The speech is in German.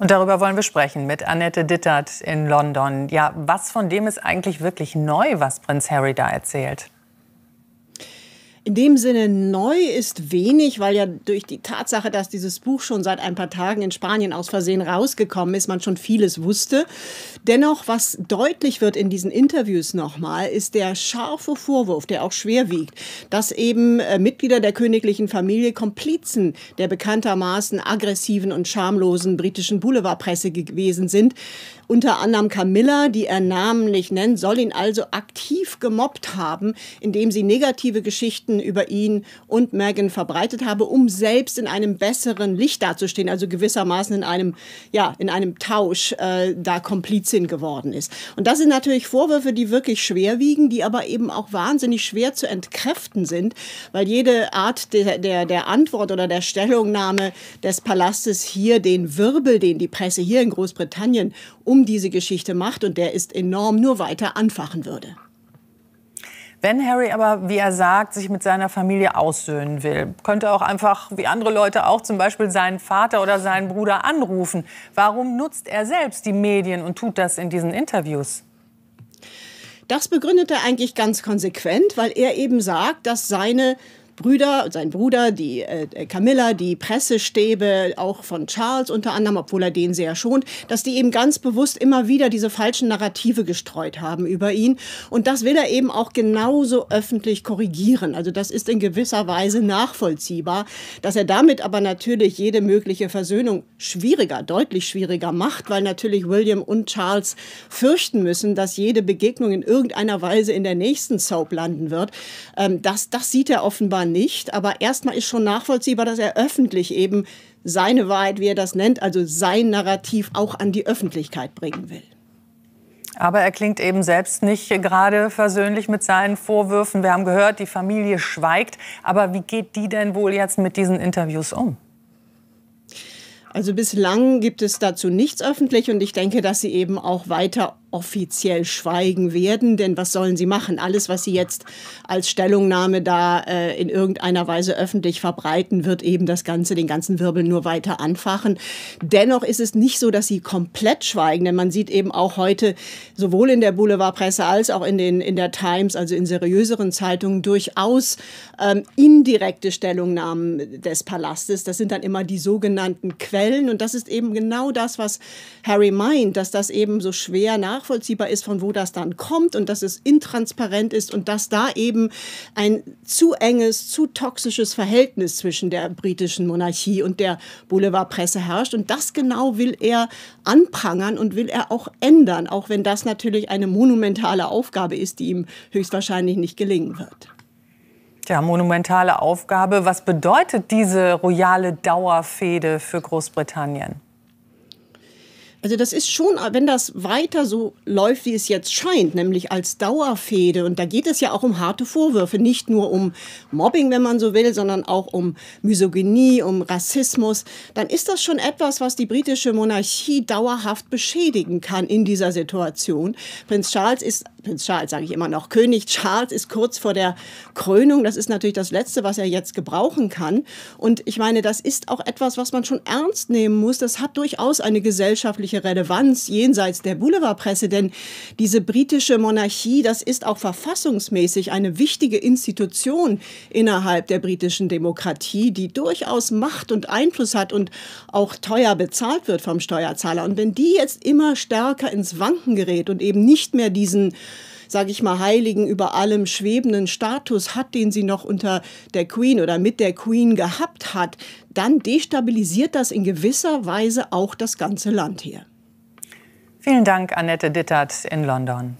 Und darüber wollen wir sprechen mit Annette Dittert in London. Ja, was von dem ist eigentlich wirklich neu, was Prinz Harry da erzählt? In dem Sinne neu ist wenig, weil ja durch die Tatsache, dass dieses Buch schon seit ein paar Tagen in Spanien aus Versehen rausgekommen ist, man schon vieles wusste. Dennoch, was deutlich wird in diesen Interviews nochmal, ist der scharfe Vorwurf, der auch schwer wiegt, dass eben äh, Mitglieder der königlichen Familie Komplizen der bekanntermaßen aggressiven und schamlosen britischen Boulevardpresse gewesen sind. Unter anderem Camilla, die er namentlich nennt, soll ihn also aktiv gemobbt haben, indem sie negative Geschichten über ihn und Meghan verbreitet habe, um selbst in einem besseren Licht dazustehen, also gewissermaßen in einem, ja, in einem Tausch äh, da Komplizin geworden ist. Und das sind natürlich Vorwürfe, die wirklich schwerwiegen, die aber eben auch wahnsinnig schwer zu entkräften sind, weil jede Art der, der, der Antwort oder der Stellungnahme des Palastes hier den Wirbel, den die Presse hier in Großbritannien um diese Geschichte macht und der ist enorm nur weiter anfachen würde. Wenn Harry aber, wie er sagt, sich mit seiner Familie aussöhnen will, könnte er auch einfach, wie andere Leute auch, zum Beispiel seinen Vater oder seinen Bruder anrufen. Warum nutzt er selbst die Medien und tut das in diesen Interviews? Das begründet er eigentlich ganz konsequent, weil er eben sagt, dass seine Brüder, sein Bruder, die äh, Camilla, die Pressestäbe, auch von Charles unter anderem, obwohl er den sehr schont, dass die eben ganz bewusst immer wieder diese falschen Narrative gestreut haben über ihn. Und das will er eben auch genauso öffentlich korrigieren. Also das ist in gewisser Weise nachvollziehbar, dass er damit aber natürlich jede mögliche Versöhnung schwieriger, deutlich schwieriger macht, weil natürlich William und Charles fürchten müssen, dass jede Begegnung in irgendeiner Weise in der nächsten Soap landen wird. Ähm, das, das sieht er offenbar nicht, aber erstmal ist schon nachvollziehbar, dass er öffentlich eben seine Wahrheit, wie er das nennt, also sein Narrativ auch an die Öffentlichkeit bringen will. Aber er klingt eben selbst nicht gerade versöhnlich mit seinen Vorwürfen. Wir haben gehört, die Familie schweigt. Aber wie geht die denn wohl jetzt mit diesen Interviews um? Also bislang gibt es dazu nichts öffentlich und ich denke, dass sie eben auch weiter offiziell schweigen werden, denn was sollen sie machen? Alles, was sie jetzt als Stellungnahme da äh, in irgendeiner Weise öffentlich verbreiten, wird eben das Ganze, den ganzen Wirbel nur weiter anfachen. Dennoch ist es nicht so, dass sie komplett schweigen, denn man sieht eben auch heute sowohl in der Boulevardpresse als auch in, den, in der Times, also in seriöseren Zeitungen, durchaus ähm, indirekte Stellungnahmen des Palastes. Das sind dann immer die sogenannten Quellen und das ist eben genau das, was Harry meint, dass das eben so schwer nach nachvollziehbar ist, von wo das dann kommt und dass es intransparent ist und dass da eben ein zu enges, zu toxisches Verhältnis zwischen der britischen Monarchie und der Boulevardpresse herrscht. Und das genau will er anprangern und will er auch ändern, auch wenn das natürlich eine monumentale Aufgabe ist, die ihm höchstwahrscheinlich nicht gelingen wird. Tja, monumentale Aufgabe. Was bedeutet diese royale Dauerfehde für Großbritannien? Also das ist schon, wenn das weiter so läuft, wie es jetzt scheint, nämlich als Dauerfehde, und da geht es ja auch um harte Vorwürfe, nicht nur um Mobbing, wenn man so will, sondern auch um Misogynie, um Rassismus, dann ist das schon etwas, was die britische Monarchie dauerhaft beschädigen kann in dieser Situation. Prinz Charles ist, Prinz Charles sage ich immer noch, König Charles ist kurz vor der Krönung. Das ist natürlich das Letzte, was er jetzt gebrauchen kann. Und ich meine, das ist auch etwas, was man schon ernst nehmen muss. Das hat durchaus eine gesellschaftliche gesellschaftliche Relevanz jenseits der Boulevardpresse, denn diese britische Monarchie, das ist auch verfassungsmäßig eine wichtige Institution innerhalb der britischen Demokratie, die durchaus Macht und Einfluss hat und auch teuer bezahlt wird vom Steuerzahler. Und wenn die jetzt immer stärker ins Wanken gerät und eben nicht mehr diesen sage ich mal, heiligen, über allem schwebenden Status hat, den sie noch unter der Queen oder mit der Queen gehabt hat, dann destabilisiert das in gewisser Weise auch das ganze Land hier. Vielen Dank, Annette Dittert in London.